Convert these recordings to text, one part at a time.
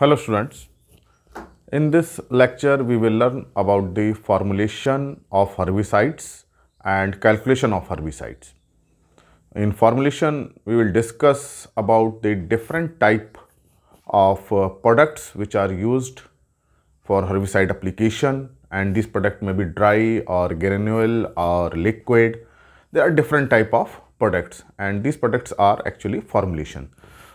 Hello students, in this lecture we will learn about the formulation of herbicides and calculation of herbicides. In formulation we will discuss about the different type of uh, products which are used for herbicide application and this product may be dry or granule or liquid. There are different type of products and these products are actually formulation.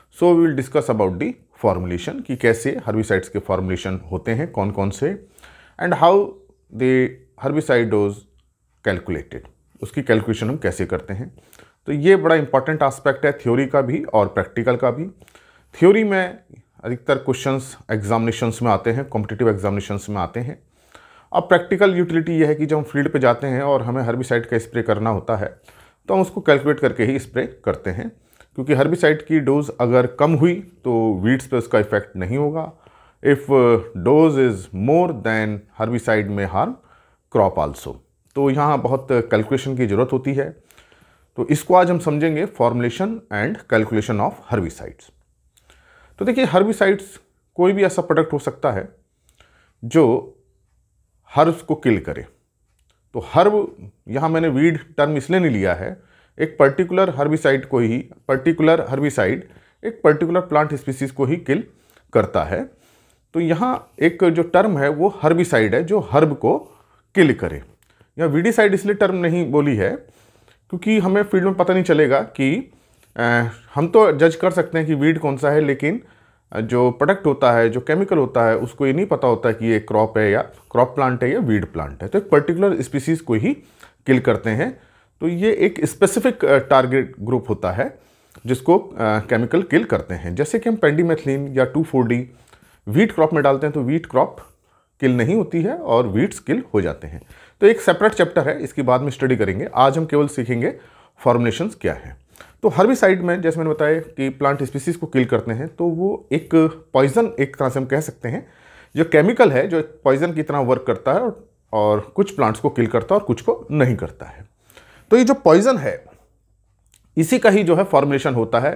So we will discuss about the formulation कि कैसे herbicides के formulation होते हैं कौन कौन से and how they herbicide dose calculated उसकी calculation हम कैसे करते हैं तो ये बड़ा इंपॉर्टेंट आस्पेक्ट है थ्योरी का भी और प्रैक्टिकल का भी थ्योरी में अधिकतर क्वेश्चंस एग्जामिनेशंस में आते हैं कॉम्पिटेटिव एग्जामिनेशंस में आते हैं और प्रैक्टिकल यूटिलिटी ये है कि जब हम फील्ड पे जाते हैं और हमें हर्बिसाइड का स्प्रे करना होता है तो हम उसको कैलकुलेट करके ही स्प्रे करते हैं क्योंकि हर्बिसाइड की डोज़ अगर कम हुई तो वीड्स पे उसका इफ़ेक्ट नहीं होगा if dose is more than herbicide में हार्म क्रॉप आल्सो तो यहाँ बहुत कैलकुलेशन की ज़रूरत होती है तो इसको आज हम समझेंगे formulation and calculation of herbicides तो देखिए हर्बिसाइड्स कोई भी ऐसा प्रोडक्ट हो सकता है जो हर्ब्स को किल करे तो हर्ब यहाँ मैंने वीड टर्म इसलिए नहीं लिया है एक पर्टिकुलर हर्बिसाइड को ही पर्टिकुलर हर्बिसाइड एक पर्टिकुलर प्लांट स्पीसीज को ही किल करता है तो यहाँ एक जो टर्म है वो हर्बिसाइड है जो हर्ब को किल करे या वीडिसाइड इसलिए टर्म नहीं बोली है क्योंकि हमें फील्ड में पता नहीं चलेगा कि आ, हम तो जज कर सकते हैं कि वीड कौन सा है लेकिन जो प्रोडक्ट होता है जो केमिकल होता है उसको ये नहीं पता होता कि ये क्रॉप है या क्रॉप प्लांट है या वीड प्लांट है तो एक पर्टिकुलर स्पीसीज़ को ही किल करते हैं तो ये एक स्पेसिफिक टारगेट ग्रुप होता है जिसको केमिकल uh, किल करते हैं जैसे कि हम पेंडीमेथलिन या two four D wheat crop में डालते हैं तो वीट क्रॉप किल नहीं होती है और वीट्स किल हो जाते हैं तो एक सेपरेट चैप्टर है इसकी बाद में स्टडी करेंगे आज हम केवल सीखेंगे फॉर्मुलेशन क्या है तो हर भी साइड में जैसे मैंने बताया कि प्लांट स्पीसीज को किल करते हैं तो वो एक पॉइजन एक तरह से हम कह सकते हैं जो केमिकल है जो पॉइजन की तरह वर्क करता है और कुछ प्लांट्स को किल करता है और कुछ को नहीं करता है तो ये जो पॉइजन है इसी का ही जो है फॉर्मुलेशन होता है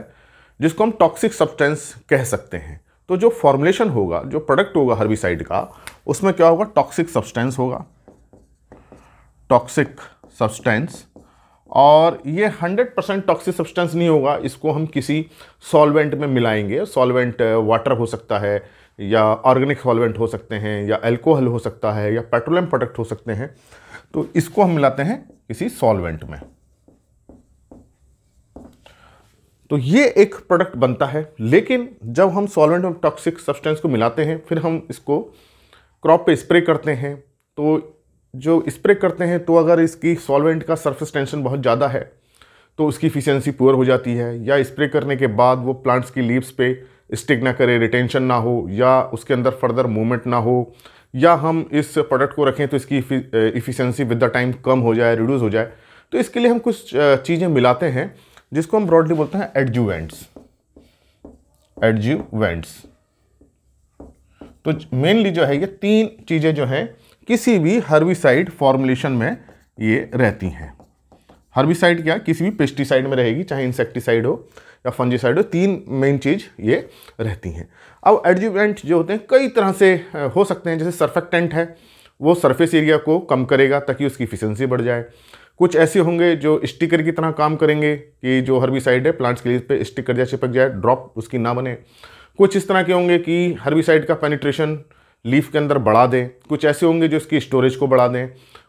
जिसको हम टॉक्सिक सब्सटेंस कह सकते हैं तो जो फॉर्मुलेशन होगा जो प्रोडक्ट होगा हर्बिसाइड का उसमें क्या होगा टॉक्सिक सब्सटेंस होगा टॉक्सिक सब्सटेंस और ये 100 परसेंट टॉक्सिक सब्सटेंस नहीं होगा इसको हम किसी सॉल्वेंट में मिलाएंगे सॉल्वेंट वाटर uh, हो सकता है या ऑर्गेनिक सॉल्वेंट हो सकते हैं या एल्कोहल हो सकता है या पेट्रोलियम प्रोडक्ट हो सकते हैं तो इसको हम मिलाते हैं किसी सॉल्वेंट में तो ये एक प्रोडक्ट बनता है लेकिन जब हम सॉल्वेंट में टॉक्सिक सब्सटेंस को मिलाते हैं फिर हम इसको क्रॉप पे स्प्रे करते हैं तो जो स्प्रे करते हैं तो अगर इसकी सॉल्वेंट का सरफेस टेंशन बहुत ज़्यादा है तो उसकी इफिशियंसी पुअर हो जाती है या स्प्रे करने के बाद वो प्लांट्स की लीव्स पे स्टिक ना करे रिटेंशन ना हो या उसके अंदर फर्दर मूवमेंट ना हो या हम इस प्रोडक्ट को रखें तो इसकी इफ़िशेंसी विद द टाइम कम हो जाए रिड्यूस हो जाए तो इसके लिए हम कुछ चीज़ें मिलाते हैं जिसको हम ब्रॉडली बोलते हैं एडजुवेंट्स एडजुवेंट्स तो मेनली जो है ये तीन चीज़ें जो हैं किसी भी हर्बिसाइड फॉर्मुलेशन में ये रहती हैं हर्बिसाइड क्या किसी भी पेस्टिसाइड में रहेगी चाहे इंसेक्टिसाइड हो या फंजीसाइड तीन मेन चीज़ ये रहती हैं अब एडजुबेंट जो होते हैं कई तरह से हो सकते हैं जैसे सर्फेक्टेंट है वो सरफेस एरिया को कम करेगा ताकि उसकी इफिशेंसी बढ़ जाए कुछ ऐसे होंगे जो स्टिकर की तरह काम करेंगे कि जो हर्बिसाइड है प्लांट्स के लिए पे स्टिकर जैसे चिपक जाए ड्रॉप उसकी ना बने कुछ इस तरह के होंगे कि हर्बिसाइड का पेनिट्रेशन लीफ के अंदर बढ़ा दें कुछ ऐसे होंगे जो इसकी स्टोरेज को बढ़ा दें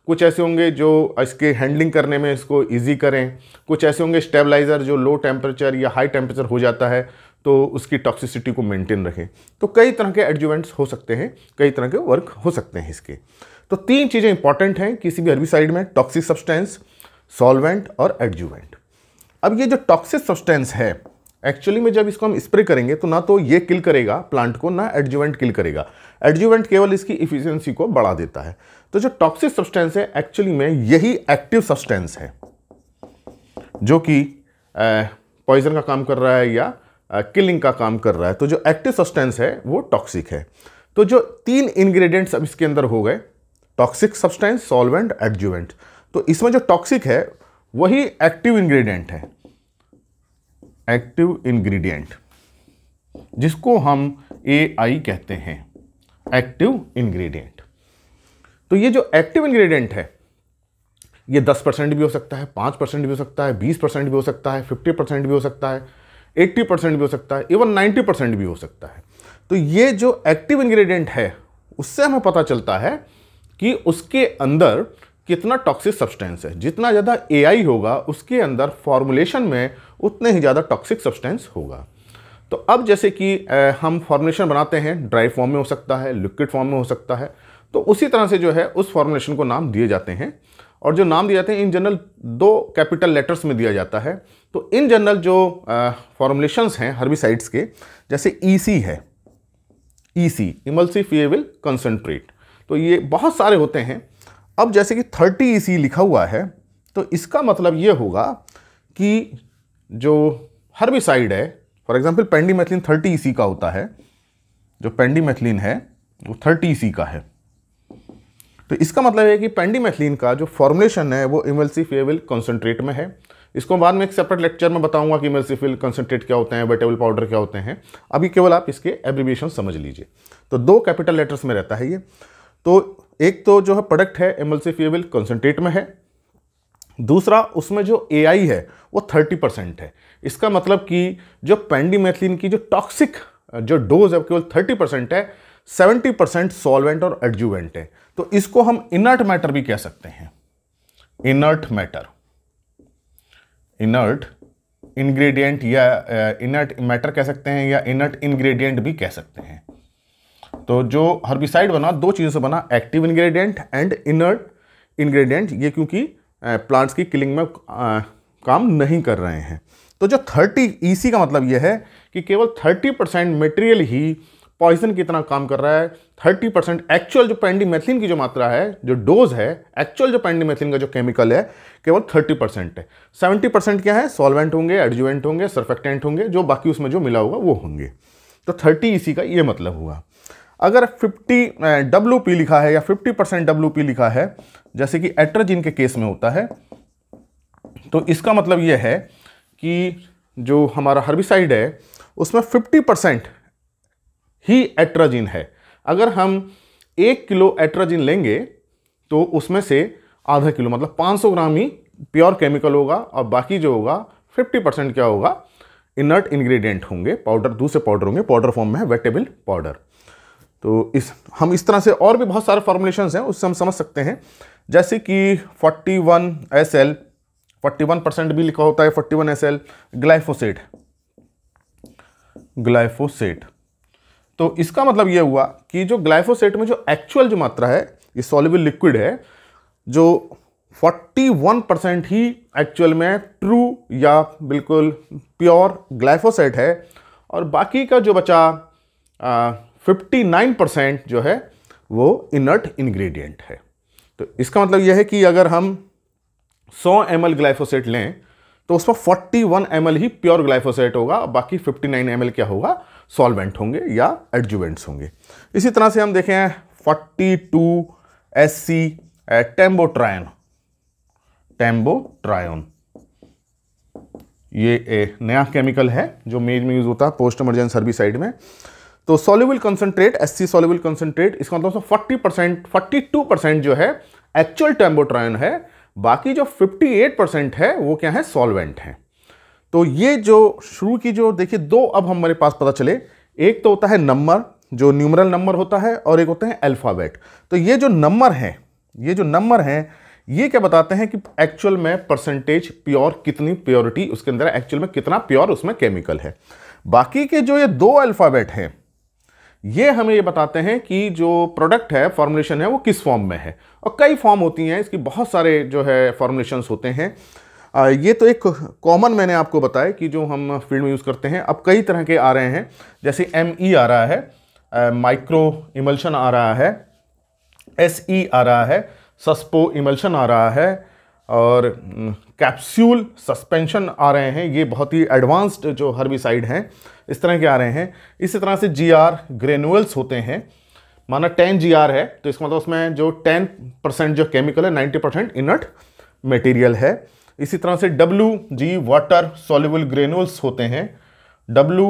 कुछ ऐसे होंगे जो इसके हैंडलिंग करने में इसको ईजी करें कुछ ऐसे होंगे स्टेबलाइज़र जो लो टेम्परेचर या हाई टेम्परेचर हो जाता है तो उसकी टॉक्सिसिटी को मेंटेन रखें तो कई तरह के एडजुवेंट्स हो सकते हैं कई तरह के वर्क हो सकते हैं इसके तो तीन चीज़ें इंपॉर्टेंट हैं किसी भी हर्बिसाइड में टॉक्सिक सब्सटेंस सॉल्वेंट और एडजुवेंट अब ये जो टॉक्सिक सब्सटेंस है एक्चुअली में जब इसको हम स्प्रे करेंगे तो ना तो ये किल करेगा प्लांट को ना एडजुवेंट किल करेगा एडजुवेंट केवल इसकी इफिशियंसी को बढ़ा देता है तो जो टॉक्सिक सब्सटेंस है एक्चुअली में यही एक्टिव सब्सटेंस है जो कि पॉइजन का काम कर रहा है या किलिंग का काम कर रहा है तो जो एक्टिव सब्सटेंस है वो टॉक्सिक है तो जो तीन इंग्रेडिएंट्स अब इसके अंदर हो गए टॉक्सिक सब्सटेंस सॉल्वेंट एडजुवेंट तो इसमें जो टॉक्सिक है वही एक्टिव इंग्रेडिएंट है एक्टिव इंग्रेडिएंट जिसको हम ए आई कहते हैं एक्टिव इंग्रेडिएंट तो ये जो एक्टिव इंग्रेडिएंट है ये 10 परसेंट भी हो सकता है 5 परसेंट भी हो सकता है 20 परसेंट भी हो सकता है 50 परसेंट भी हो सकता है 80 परसेंट भी हो सकता है इवन 90 परसेंट भी हो सकता है तो ये जो एक्टिव इंग्रेडिएंट है उससे हमें पता चलता है कि उसके अंदर कितना टॉक्सिक सब्सटेंस है जितना ज़्यादा ए होगा उसके अंदर फॉर्मुलेशन में उतने ही ज़्यादा टॉक्सिक सब्सटेंस होगा तो अब जैसे कि हम फॉर्मुलेशन बनाते हैं ड्राई फॉर्म में हो सकता है लिक्विड फॉर्म में हो सकता है तो उसी तरह से जो है उस फॉर्मुलेशन को नाम दिए जाते हैं और जो नाम दिए जाते हैं इन जनरल दो कैपिटल लेटर्स में दिया जाता है तो इन जनरल जो फॉर्मुलेशंस हैं हर्बिसाइड्स के जैसे ईसी e है ईसी विल कंसनट्रेट तो ये बहुत सारे होते हैं अब जैसे कि थर्टी ई e लिखा हुआ है तो इसका मतलब ये होगा कि जो हर्बिसाइड है for example pendimethalin thirty E का होता है जो पेंडी मैथिलीन है वो थर्टी ई e का है तो इसका मतलब है कि पेंडीमेथलिन का जो फॉर्मुलेशन है वो इमल्सीफिएबल कॉन्सेंट्रेट में है इसको बाद में एक सेपरेट लेक्चर में बताऊंगा कि इमल्सीफिल कॉन्सेंट्रेट क्या होते हैं वेटेबल पाउडर क्या होते हैं अभी केवल आप इसके एब्रीविएशन समझ लीजिए तो दो कैपिटल लेटर्स में रहता है ये तो एक तो जो है प्रोडक्ट है एमल्सीफिएबल कॉन्सेंट्रेट में है दूसरा उसमें जो ए है वो थर्टी परसेंट है इसका मतलब कि जो पेंडीमेथलिन की जो टॉक्सिक जो डोज है केवल थर्टी परसेंट है 70 परसेंट सॉल्वेंट और एडजुवेंट है तो इसको हम इनर्ट मैटर भी कह सकते हैं इनर्ट मैटर इनर्ट इंग्रेडिएंट या इनर्ट मैटर कह सकते हैं या इनर्ट इंग्रेडिएंट भी कह सकते हैं तो जो हर्बिसाइड बना दो चीज़ों से बना active ingredient and inert ingredient ये क्योंकि प्लांट्स की किलिंग में काम नहीं कर रहे हैं तो जो 30 ईसी e का मतलब यह है कि केवल 30 परसेंट मटेरियल ही पॉइजन कितना काम कर रहा है थर्टी परसेंट एक्चुअल जो पेंडीमेथिन की जो मात्रा है जो डोज है एक्चुअल जो पेंडीमेथिलिन का जो केमिकल है केवल थर्टी परसेंट है सेवेंटी परसेंट क्या है सॉल्वेंट होंगे एडजुवेंट होंगे सर्फेक्टेंट होंगे जो बाकी उसमें जो मिला होगा वो होंगे तो थर्टी इसी का ये मतलब हुआ अगर 50 डब्ल्यू पी लिखा है या 50 परसेंट डब्ल्यू पी लिखा है जैसे कि एट्रोजिन के केस में होता है तो इसका मतलब यह है कि जो हमारा हर्बिसाइड है उसमें 50 परसेंट ही एट्राजिन है अगर हम एक किलो एट्राजिन लेंगे तो उसमें से आधा किलो मतलब 500 ग्राम ही प्योर केमिकल होगा और बाकी जो होगा 50 परसेंट क्या होगा इनर्ट इंग्रेडिएंट होंगे पाउडर दूसरे पाउडर होंगे पाउडर फॉर्म में है वेटेबल पाउडर तो इस हम इस तरह से और भी बहुत सारे फॉर्मुलेशन हैं उससे हम समझ सकते हैं जैसे कि 41 फोर्टी वन परसेंट भी लिखा होता है 41 एल ग्लाइफोसेट ग्लाइफोसेट तो इसका मतलब यह हुआ कि जो ग्लाइफोसेट में जो एक्चुअल जो मात्रा है ये सॉलिबल लिक्विड है जो 41 परसेंट ही एक्चुअल में ट्रू या बिल्कुल प्योर ग्लाइफोसेट है और बाकी का जो बचा आ, 59 परसेंट जो है वो इनर्ट इन्ग्रीडियंट है तो इसका मतलब यह है कि अगर हम 100 एम ग्लाइफोसेट लें तो उसमें 41 एम ही प्योर ग्लाइफोसेट होगा और बाकी 59 एम क्या होगा सॉल्वेंट होंगे या एडजुवेंट्स होंगे इसी तरह से हम देखें forty two S C tembotrione tembotrione ये ए, नया केमिकल है जो मेज में यूज़ होता है पोस्ट इमरजेंसी सर्विसाइड में तो soluble concentrate S C soluble concentrate इसका मतलब forty percent forty two percent जो है एक्चुअल टेम्बोट्रायन है बाकी जो फिफ्टी एट परसेंट है वो क्या है सॉल्वेंट है तो ये जो शुरू की जो देखिए दो अब हमारे पास पता चले एक तो होता है नंबर जो न्यूमरल नंबर होता है और एक होते हैं अल्फ़ाबेट तो ये जो नंबर हैं ये जो नंबर हैं ये क्या बताते हैं कि एक्चुअल में परसेंटेज प्योर कितनी प्योरिटी उसके अंदर एक्चुअल में कितना प्योर उसमें केमिकल है बाकी के जो ये दो अल्फ़ाबेट हैं ये हमें ये बताते हैं कि जो प्रोडक्ट है फॉर्मुलेशन है वो किस फॉर्म में है और कई फॉर्म होती हैं इसकी बहुत सारे जो है फॉर्मुलेशंस होते हैं ये तो एक कॉमन मैंने आपको बताया कि जो हम फील्ड में यूज़ करते हैं अब कई तरह के आ रहे हैं जैसे एम ई e आ रहा है माइक्रो इमल्शन आ रहा है एस ई e आ रहा है सस्पो इमल्शन आ रहा है और कैप्सूल सस्पेंशन आ रहे हैं ये बहुत ही एडवांस्ड जो हर्बिसाइड हैं इस तरह के आ रहे हैं इसी तरह से जी आर ग्रेनुअल्स होते हैं माना टेन जी आर है तो इसका मतलब उसमें जो टेन परसेंट जो केमिकल है नाइन्टी परसेंट इनट मटेरियल है इसी तरह से W G water soluble granules होते हैं डब्लू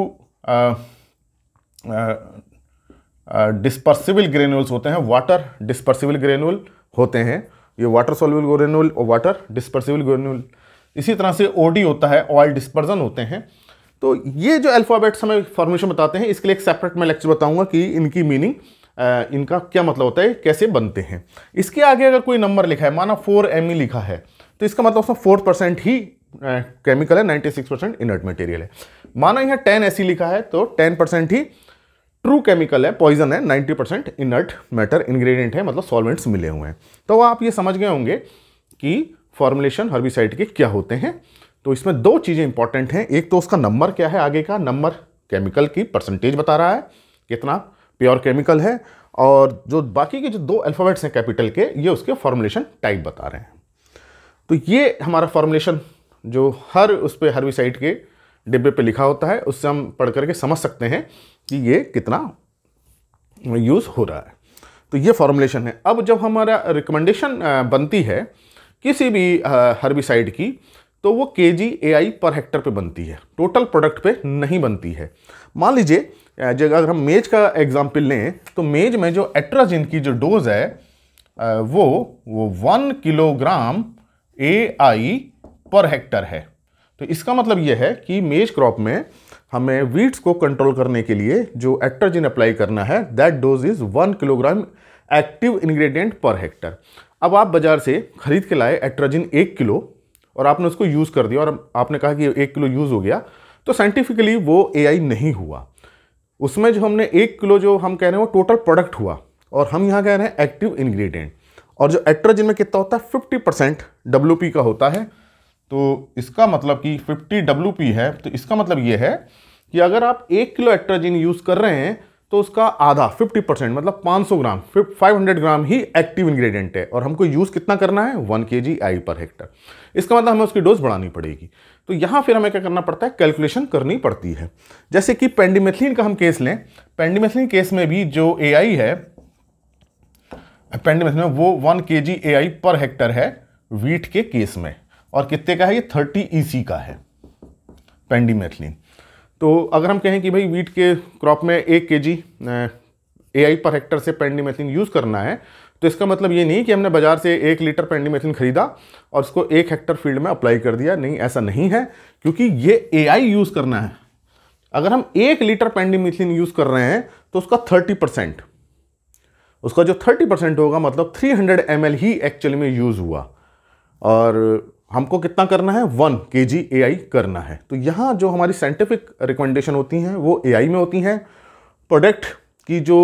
डिस्पर्सिबल ग्रेनुल्स होते हैं वाटर डिस्पर्सिबल ग्रेनुल होते हैं ये वाटर सोल्यूबल ग्रेनुल और वाटर डिस्पर्सिबल ग्रेनुल इसी तरह से ओडी होता है ऑयल डिस्पर्जन होते हैं तो ये जो अल्फ़ाबेट्स हमें फॉर्मेशन बताते हैं इसके लिए एक सेपरेट मैं लेक्चर बताऊंगा कि इनकी मीनिंग इनका क्या मतलब होता है कैसे बनते हैं इसके आगे अगर कोई नंबर लिखा है माना फोर एम e लिखा है तो इसका मतलब उसमें फोर परसेंट ही केमिकल है ninety six percent inert material है माना यहाँ टेन ऐसी लिखा है तो टेन परसेंट ही ट्रू केमिकल है पॉइजन है 90 परसेंट इनर्ट मैटर इंग्रेडिएंट है मतलब सॉल्वेंट्स मिले हुए हैं तो आप ये समझ गए होंगे कि फॉर्मुलेशन हर्बिसाइड के क्या होते हैं तो इसमें दो चीज़ें इंपॉर्टेंट हैं एक तो उसका नंबर क्या है आगे का नंबर केमिकल की परसेंटेज बता रहा है कितना प्योर केमिकल है और जो बाकी के जो दो अल्फ़ाबेट्स हैं कैपिटल के ये उसके फॉर्मुलेशन टाइप बता रहे हैं तो ये हमारा फॉर्मुलेशन जो हर उस पर हर विसाइट के डिब्बे पे लिखा होता है उससे हम पढ़ करके समझ सकते हैं कि ये कितना यूज़ हो रहा है तो ये फॉर्मुलेशन है अब जब हमारा रिकमेंडेशन बनती है किसी भी हर्बिसाइड की तो वो के जी ए आई पर हेक्टर पे बनती है टोटल प्रोडक्ट पे नहीं बनती है मान लीजिए जब अगर हम मेज का एग्जाम्पल लें तो मेज में जो एट्राजिन की जो डोज़ है वो वो वन किलोग्राम ए आई पर हेक्टर है तो इसका मतलब यह है कि मेज क्रॉप में हमें वीट्स को कंट्रोल करने के लिए जो एक्ट्रोजिन अप्लाई करना है that dose is one kilogram active ingredient per hectare अब आप बाज़ार से खरीद के लाए एक्ट्रोजिन एक किलो और आपने उसको यूज़ कर दिया और आपने कहा कि एक किलो यूज़ हो गया तो साइंटिफिकली वो ए नहीं हुआ उसमें जो हमने एक किलो जो हम कह रहे हैं वो टोटल प्रोडक्ट हुआ और हम यहाँ कह रहे हैं एक्टिव इन्ग्रीडियंट और जो एट्रोजिन में कितना होता है फिफ्टी परसेंट डब्ल्यू का होता है तो इसका मतलब कि फिफ्टी डब्ल्यू है तो इसका मतलब ये है कि अगर आप एक किलो एट्रोजिन यूज़ कर रहे हैं तो उसका आधा 50 परसेंट मतलब 500 ग्राम 500 ग्राम ही एक्टिव इंग्रेडिएंट है और हमको यूज़ कितना करना है 1 के जी आई पर हेक्टर इसका मतलब हमें उसकी डोज बढ़ानी पड़ेगी तो यहाँ फिर हमें क्या करना पड़ता है कैलकुलेशन करनी पड़ती है जैसे कि पेंडिमेथिलीन का हम केस लें पेंडिमेथिलीन केस में भी जो ए है अपेंडिमेस में वो वन के जी ए आई पर हेक्टर है वीट के केस में और कितने का है ये थर्टी ई सी का है पेंडीमेथलिन तो अगर हम कहें कि भाई वीट के क्रॉप में एक के जी ए आई पर हेक्टर से पेंडीमेथलिन यूज़ करना है तो इसका मतलब ये नहीं कि हमने बाज़ार से एक लीटर पेंडीमेथलिन ख़रीदा और उसको एक हेक्टर फील्ड में अप्लाई कर दिया नहीं ऐसा नहीं है क्योंकि ये ए आई यूज़ करना है अगर हम एक लीटर पेंडीमेथलिन यूज़ कर रहे हैं तो उसका थर्टी परसेंट उसका जो 30 परसेंट होगा मतलब 300 एम ही एक्चुअली में यूज़ हुआ और हमको कितना करना है वन के जी ए करना है तो यहाँ जो हमारी साइंटिफिक रिकमेंडेशन होती हैं वो ए में होती हैं प्रोडक्ट की जो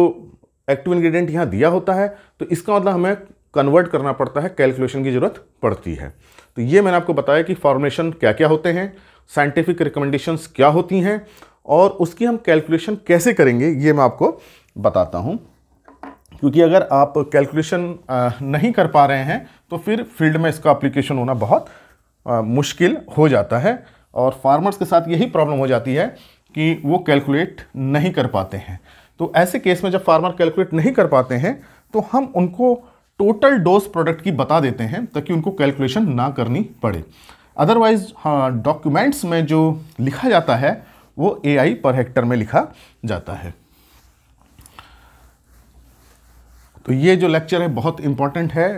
एक्टिव इंग्रेडिएंट यहाँ दिया होता है तो इसका मतलब हमें कन्वर्ट करना पड़ता है कैलकुलेशन की ज़रूरत पड़ती है तो ये मैंने आपको बताया कि फॉर्मेशन क्या क्या होते हैं साइंटिफिक रिकमेंडेशंस क्या होती हैं और उसकी हम कैलकुलेशन कैसे करेंगे ये मैं आपको बताता हूँ क्योंकि अगर आप कैलकुलेशन नहीं कर पा रहे हैं तो फिर फील्ड में इसका अप्लीकेशन होना बहुत मुश्किल हो जाता है और फार्मर्स के साथ यही प्रॉब्लम हो जाती है कि वो कैलकुलेट नहीं कर पाते हैं तो ऐसे केस में जब फार्मर कैलकुलेट नहीं कर पाते हैं तो हम उनको टोटल डोज प्रोडक्ट की बता देते हैं ताकि उनको कैलकुलेशन ना करनी पड़े अदरवाइज हाँ डॉक्यूमेंट्स में जो लिखा जाता है वो ए आई पर हेक्टर में लिखा जाता है तो ये जो लेक्चर है बहुत इम्पॉर्टेंट है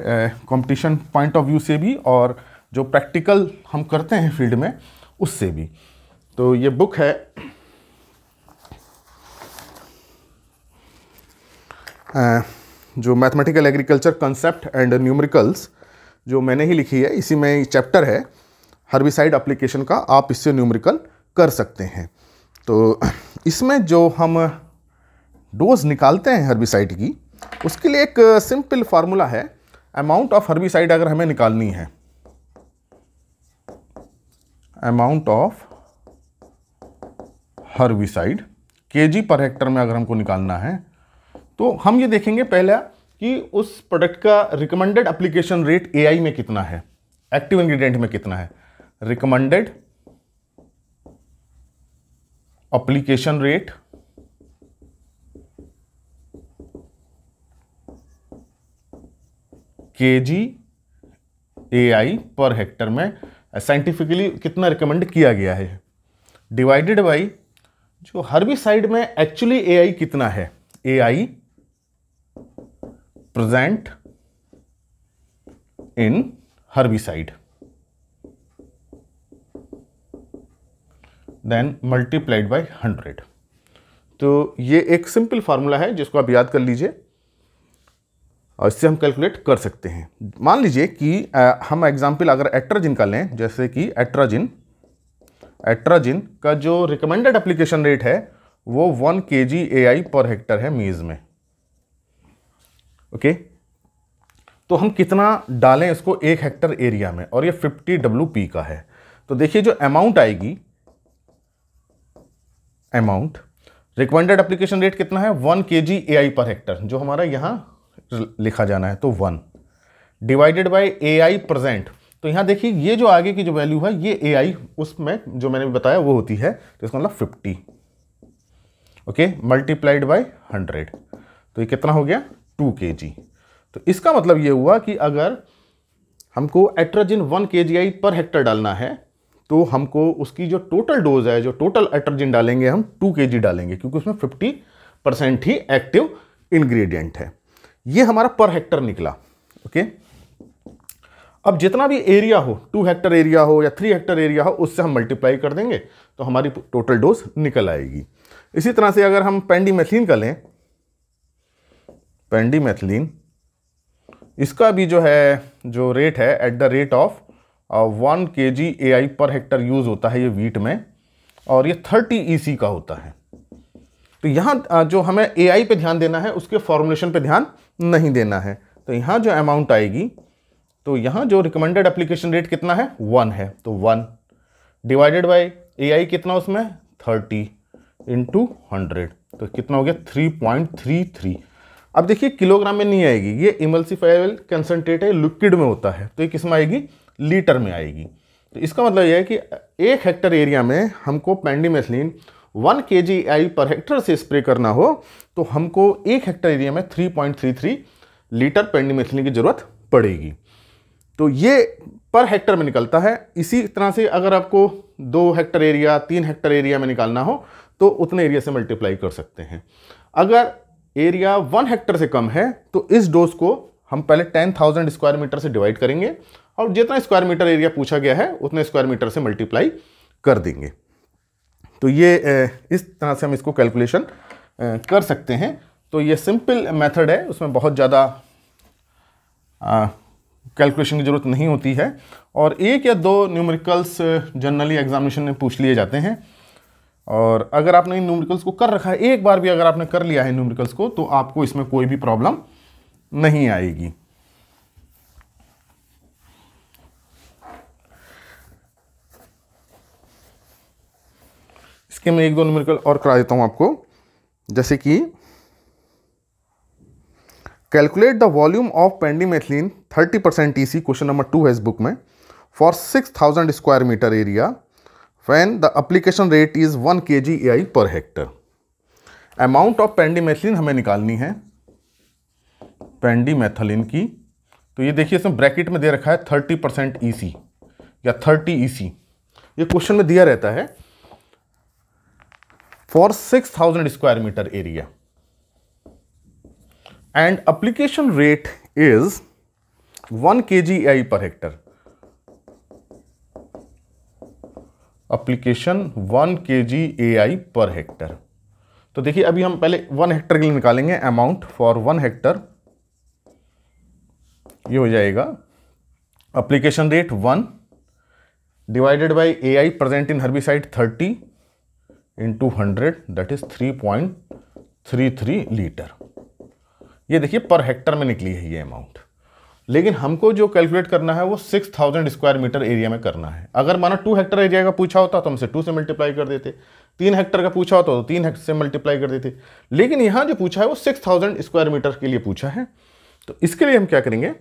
कंपटीशन पॉइंट ऑफ व्यू से भी और जो प्रैक्टिकल हम करते हैं फील्ड में उससे भी तो ये बुक है आ, जो mathematical agriculture concept and numericals जो मैंने ही लिखी है इसी में चैप्टर है हर्बिसाइड अप्लीकेशन का आप इससे न्यूमरिकल कर सकते हैं तो इसमें जो हम डोज निकालते हैं हर्बिसाइड की उसके लिए एक सिंपल फार्मूला है अमाउंट ऑफ हर्बिसाइड अगर हमें निकालनी है अमाउंट ऑफ हर्बिसाइड केजी पर हेक्टर में अगर हमको निकालना है तो हम ये देखेंगे पहला कि उस प्रोडक्ट का रिकमेंडेड एप्लीकेशन रेट एआई में कितना है एक्टिव इंग्रेडिएंट में कितना है रिकमेंडेड एप्लीकेशन रेट के जी ए आई पर हेक्टर में साइंटिफिकली कितना रिकमेंड किया गया है डिवाइडेड बाई जो हर्बिसाइड में एक्चुअली ए आई कितना है A I present in herbicide then multiplied by hundred तो ये एक सिंपल फार्मूला है जिसको आप याद कर लीजिए और इससे हम कैलकुलेट कर सकते हैं मान लीजिए कि हम एग्जाम्पल अगर एट्राजिन का लें जैसे कि एट्राजिन एट्राजिन का जो रिकमेंडेड एप्लीकेशन रेट है वो वन के जी ए आई पर हेक्टर है मीज़ में ओके तो हम कितना डालें इसको एक हेक्टर एरिया में और ये 50 डब्ल्यू पी का है तो देखिए जो अमाउंट आएगी अमाउंट रिकमेंडेड एप्लीकेशन रेट कितना है वन के जी ए आई पर हेक्टर जो हमारा यहाँ लिखा जाना है तो one divided by A I present तो यहाँ देखिए ये जो आगे की जो वैल्यू है ये ए आई उसमें जो मैंने बताया वो होती है तो इसका मतलब fifty okay multiplied by hundred तो ये कितना हो गया टू के जी तो इसका मतलब ये हुआ कि अगर हमको एट्रोजिन वन के जी आई पर हेक्टर डालना है तो हमको उसकी जो टोटल डोज है जो टोटल एट्रोजिन डालेंगे हम टू के जी डालेंगे क्योंकि उसमें फिफ्टी परसेंट ही एक्टिव इन्ग्रीडियंट है ये हमारा पर हेक्टर निकला ओके अब जितना भी एरिया हो टू हेक्टर एरिया हो या थ्री हेक्टर एरिया हो उससे हम मल्टीप्लाई कर देंगे तो हमारी टोटल डोज निकल आएगी इसी तरह से अगर हम पेंडीमेथिलीन का लें पेंडीमेथिलीन इसका भी जो है जो रेट है at the rate of one K G A I per hectare use होता है ये वीट में और ये थर्टी ई सी का होता है तो यहाँ uh, जो हमें ए आई पे ध्यान देना है उसके फॉर्मुलेशन पर ध्यान नहीं देना है तो यहाँ जो अमाउंट आएगी तो यहाँ जो रिकमेंडेड एप्लीकेशन रेट कितना है वन है तो वन डिवाइडेड बाय ए कितना उसमें थर्टी इंटू हंड्रेड तो कितना हो गया थ्री पॉइंट थ्री थ्री अब देखिए किलोग्राम में नहीं आएगी ये इमल्सिफाइबल कंसनट्रेट है लिक्विड में होता है तो ये किसमें आएगी लीटर में आएगी तो इसका मतलब यह है कि एक हेक्टर एरिया में हमको पेंडिमेसलिन वन के जी आई पर हेक्टर से स्प्रे करना हो तो हमको एक हेक्टर एरिया में 3.33 लीटर पेंडीमेथिलिन की ज़रूरत पड़ेगी तो ये पर हेक्टर में निकलता है इसी तरह से अगर आपको दो हेक्टर एरिया तीन हेक्टर एरिया में निकालना हो तो उतने एरिया से मल्टीप्लाई कर सकते हैं अगर एरिया वन हेक्टर से कम है तो इस डोज को हम पहले टेन थाउजेंड स्क्वायर मीटर से डिवाइड करेंगे और जितना स्क्वायर मीटर एरिया पूछा गया है उतने स्क्वायर मीटर से मल्टीप्लाई कर देंगे तो ये इस तरह से हम इसको कैलकुलेशन कर सकते हैं तो ये सिंपल मेथड है उसमें बहुत ज़्यादा कैलकुलेशन की ज़रूरत नहीं होती है और एक या दो न्यूमेरिकल्स जनरली एग्जामिनेशन में पूछ लिए जाते हैं और अगर आपने इन न्यूमेरिकल्स को कर रखा है एक बार भी अगर आपने कर लिया है न्यूमेरिकल्स को तो आपको इसमें कोई भी प्रॉब्लम नहीं आएगी इसके मैं एक दो न्यूमेरिकल और करा देता हूँ आपको जैसे कि calculate the volume of pendimethalin thirty percent T C question number two है इस बुक में for thousand square metre area when the application rate is one K G A I per hectare amount of पेंडीमेथिलीन हमें निकालनी है पेंडीमेथलिन की तो ये देखिए इसमें ब्रैकेट में दे रखा है थर्टी परसेंट ई सी या थर्टी ई सी ये क्वेश्चन में दिया रहता है six thousand square metre area and application rate is one K G A I per hectare application one K G A I per hectare तो देखिए अभी हम पहले वन हेक्टर के लिए निकालेंगे अमाउंट फॉर वन हेक्टर ये हो जाएगा application rate one divided by A I present in side thirty into hundred that is three point three three litre ये देखिए पर हेक्टर में निकली है ये अमाउंट लेकिन हमको जो कैलकुलेट करना है वो six thousand square metre area में करना है अगर मानो टू हेक्टर एरिया का पूछा होता तो हमसे टू से मल्टीप्लाई कर देते तीन हेक्टर का पूछा होता तो तीन हेक्टर से मल्टीप्लाई कर देते लेकिन यहाँ जो पूछा है वो सिक्स थाउजेंड स्क्वायर मीटर के लिए पूछा है तो इसके लिए हम क्या करेंगे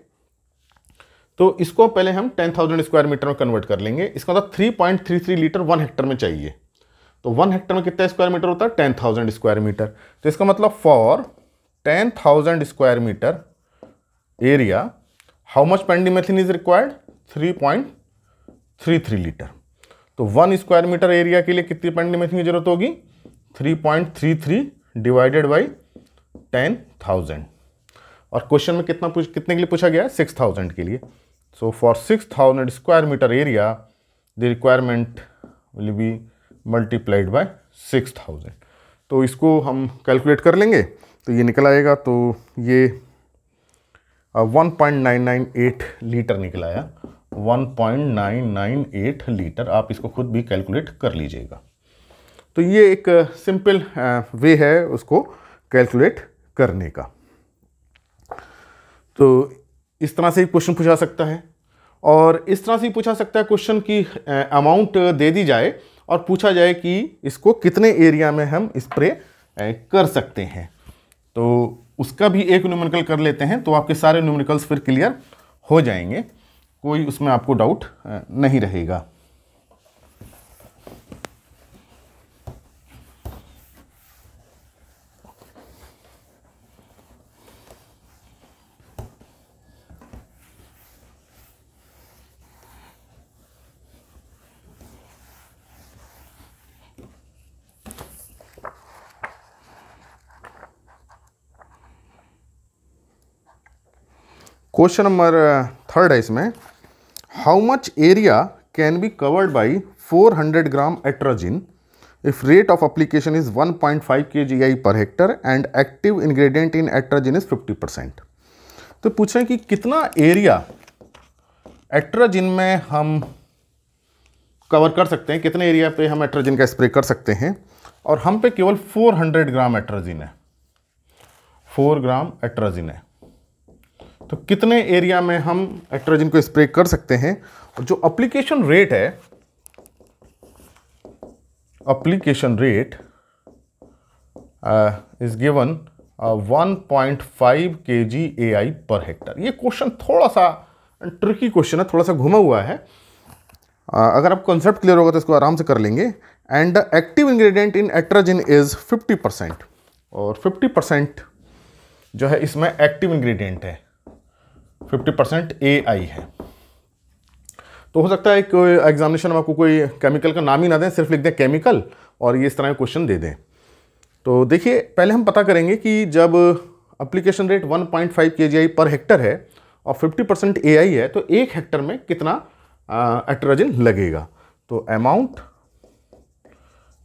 तो इसको पहले हम टेन थाउजेंड स्क्वायर मीटर में कन्वर्ट कर लेंगे इसका मतलब three point three three litre one hectare में चाहिए तो वन हेक्टेयर में कितना स्क्वायर मीटर होता है टेन थाउजेंड स्क्वायर मीटर तो इसका मतलब for ten thousand square metre area how much pendimethalin is required three point three three litre तो वन स्क्वायर मीटर एरिया के लिए कितनी पेंडीमेथिन की जरूरत होगी three point three three divided by ten thousand और क्वेश्चन में कितना पूछ कितने के लिए पूछा गया है सिक्स थाउजेंड के लिए so for six thousand square metre area the requirement will be multiplied by six thousand तो इसको हम कैलकुलेट कर लेंगे तो ये निकल आएगा तो ये one point nine nine eight litre निकल आया one point nine nine eight litre आप इसको खुद भी कैलकुलेट कर लीजिएगा तो ये एक सिंपल वे है उसको कैलकुलेट करने का तो इस तरह से क्वेश्चन पूछा सकता है और इस तरह से पूछा सकता है क्वेश्चन की अमाउंट दे दी जाए और पूछा जाए कि इसको कितने एरिया में हम स्प्रे कर सकते हैं तो उसका भी एक न्यूमेरिकल कर लेते हैं तो आपके सारे न्यूमेरिकल्स फिर क्लियर हो जाएंगे कोई उसमें आपको डाउट नहीं रहेगा क्वेश्चन नंबर थर्ड है इसमें how much area can be covered by 400 gram atrazine if rate of application is 1.5 five per hectare and active ingredient in atrazine is 50 percent तो पूछें कि कितना एरिया एट्राजिन में हम कवर कर सकते हैं कितने एरिया पे हम एट्रोजिन का स्प्रे कर सकते हैं और हम पे केवल 400 ग्राम एट्रोजिन है 4 ग्राम एट्रोजिन है तो कितने एरिया में हम एक्ट्रोजिन को स्प्रे कर सकते हैं और जो अप्लीकेशन रेट है application rate is given 1.5 K G A I per hectare ये क्वेश्चन थोड़ा सा ट्रिकी क्वेश्चन है थोड़ा सा घुमा हुआ है uh, अगर आप कॉन्सेप्ट क्लियर होगा तो इसको आराम से कर लेंगे and the active ingredient in atrazine is 50 percent और 50 परसेंट जो है इसमें एक्टिव इंग्रेडिएंट है फिफ्टी परसेंट ए आई है तो हो सकता है कि एग्जामिनेशन में आपको कोई केमिकल का नाम ही ना दें सिर्फ लिख दें केमिकल और ये इस तरह के क्वेश्चन दे दें तो देखिए पहले हम पता करेंगे कि जब application rate 1.5 point per hectare है और 50 परसेंट ए है तो एक हेक्टर में कितना एट्रोजन लगेगा तो अमाउंट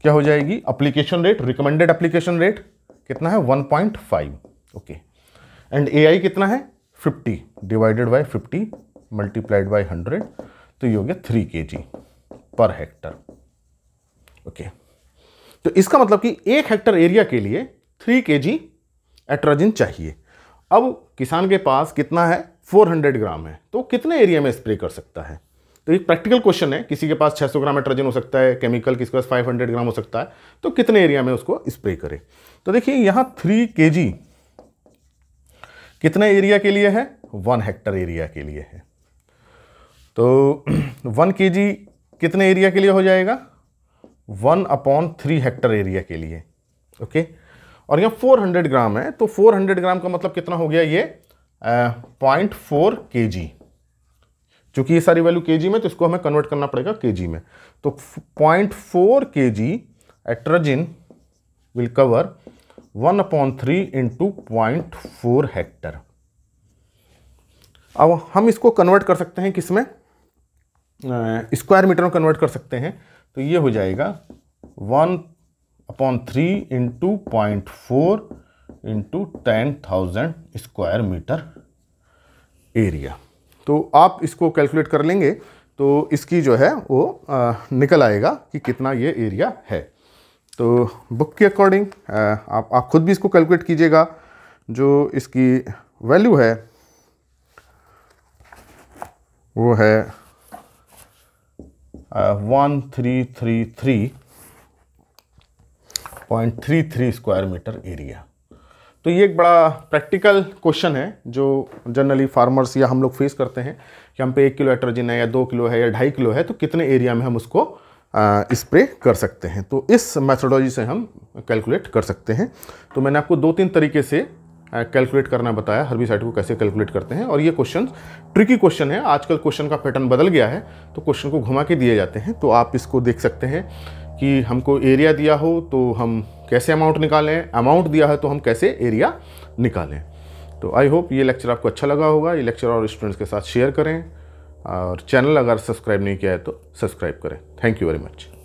क्या हो जाएगी application rate recommended application rate कितना है 1.5 ओके एंड ए कितना है fifty divided by fifty multiplied by hundred तो ये हो गया थ्री के जी पर हेक्टर ओके तो इसका मतलब कि एक हेक्टर एरिया के लिए थ्री के जी एट्राजिन चाहिए अब किसान के पास कितना है 400 ग्राम है तो कितने एरिया में स्प्रे कर सकता है तो एक प्रैक्टिकल क्वेश्चन है किसी के पास 600 ग्राम एट्राजिन हो सकता है केमिकल किसी के पास 500 ग्राम हो सकता है तो कितने एरिया में उसको स्प्रे करें तो देखिए यहाँ थ्री के जी कितने एरिया के लिए है वन हेक्टर एरिया के लिए है तो वन के कितने एरिया के लिए हो जाएगा one upon three hectare area के लिए ओके और यहाँ फोर हंड्रेड ग्राम है तो फोर हंड्रेड ग्राम का मतलब कितना हो गया ये पॉइंट फोर के जी चूँकि ये सारी वैल्यू के में तो इसको हमें कन्वर्ट करना पड़ेगा के में तो point four K G atrazine will cover one upon three into point four hectare अब हम इसको कन्वर्ट कर सकते हैं किसमें स्क्वायर मीटर में कन्वर्ट कर सकते हैं तो ये हो जाएगा one upon three into point four into ten thousand square metre area तो आप इसको कैलकुलेट कर लेंगे तो इसकी जो है वो आ, निकल आएगा कि कितना ये एरिया है तो बुक के अकॉर्डिंग आप आप खुद भी इसको कैलकुलेट कीजिएगा जो इसकी वैल्यू है वो है one three three three point three three square metre area तो ये एक बड़ा प्रैक्टिकल क्वेश्चन है जो जनरली फार्मर्स या हम लोग फेस करते हैं कि हम पे एक किलो एट्रोजिन है या दो किलो है या ढाई किलो है तो कितने एरिया में हम उसको स्प्रे कर सकते हैं तो इस मैथडोलॉजी से हम कैलकुलेट कर सकते हैं तो मैंने आपको दो तीन तरीके से कैलकुलेट करना बताया हर्बिसाइड को कैसे कैलकुलेट करते हैं और ये क्वेश्चन ट्रिकी क्वेश्चन है आजकल क्वेश्चन का पैटर्न बदल गया है तो क्वेश्चन को घुमा के दिए जाते हैं तो आप इसको देख सकते हैं कि हमको एरिया दिया हो तो हम कैसे अमाउंट निकालें अमाउंट दिया है तो हम कैसे एरिया निकालें तो आई होप ये लेक्चर आपको अच्छा लगा होगा ये लेक्चर और स्टूडेंट्स के साथ शेयर करें और चैनल अगर सब्सक्राइब नहीं किया है तो सब्सक्राइब करें थैंक यू वेरी मच